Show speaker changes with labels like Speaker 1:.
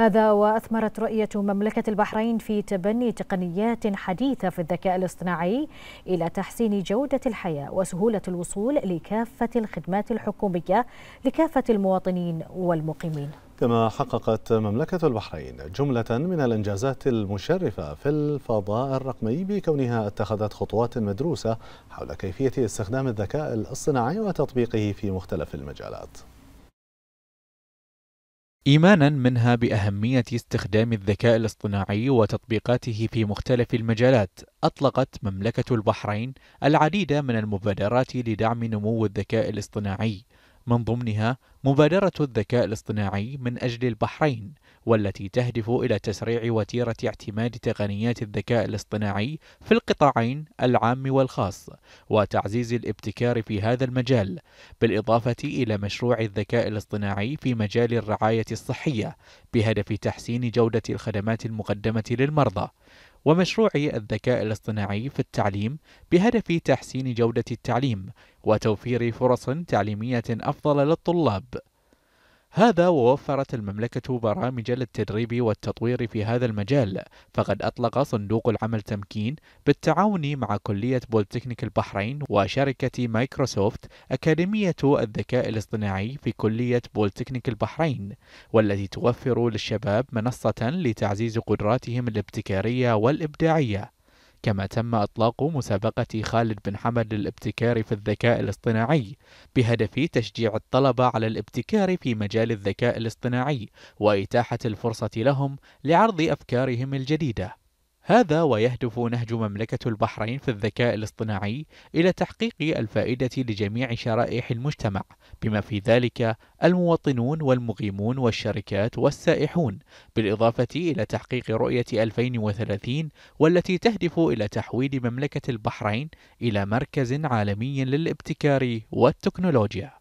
Speaker 1: هذا وأثمرت رؤية مملكة البحرين في تبني تقنيات حديثة في الذكاء الاصطناعي إلى تحسين جودة الحياة وسهولة الوصول لكافة الخدمات الحكومية لكافة المواطنين والمقيمين
Speaker 2: كما حققت مملكة البحرين جملة من الإنجازات المشرفة في الفضاء الرقمي بكونها اتخذت خطوات مدروسة حول كيفية استخدام الذكاء الاصطناعي وتطبيقه في مختلف المجالات
Speaker 3: إيمانا منها بأهمية استخدام الذكاء الاصطناعي وتطبيقاته في مختلف المجالات، أطلقت مملكة البحرين العديد من المبادرات لدعم نمو الذكاء الاصطناعي، من ضمنها مبادرة الذكاء الاصطناعي من أجل البحرين، والتي تهدف إلى تسريع وتيرة اعتماد تقنيات الذكاء الاصطناعي في القطاعين العام والخاص وتعزيز الابتكار في هذا المجال بالإضافة إلى مشروع الذكاء الاصطناعي في مجال الرعاية الصحية بهدف تحسين جودة الخدمات المقدمة للمرضى ومشروع الذكاء الاصطناعي في التعليم بهدف تحسين جودة التعليم وتوفير فرص تعليمية أفضل للطلاب هذا ووفرت المملكة برامج للتدريب والتطوير في هذا المجال، فقد أطلق صندوق العمل تمكين بالتعاون مع كلية بولتكنيك البحرين وشركة مايكروسوفت أكاديمية الذكاء الاصطناعي في كلية بولتكنيك البحرين، والتي توفر للشباب منصة لتعزيز قدراتهم الابتكارية والإبداعية. كما تم إطلاق مسابقة خالد بن حمد للابتكار في الذكاء الاصطناعي بهدف تشجيع الطلبة على الابتكار في مجال الذكاء الاصطناعي وإتاحة الفرصة لهم لعرض أفكارهم الجديدة هذا ويهدف نهج مملكة البحرين في الذكاء الاصطناعي إلى تحقيق الفائدة لجميع شرائح المجتمع، بما في ذلك المواطنون والمقيمون والشركات والسائحون، بالإضافة إلى تحقيق رؤية 2030 والتي تهدف إلى تحويل مملكة البحرين إلى مركز عالمي
Speaker 1: للابتكار والتكنولوجيا.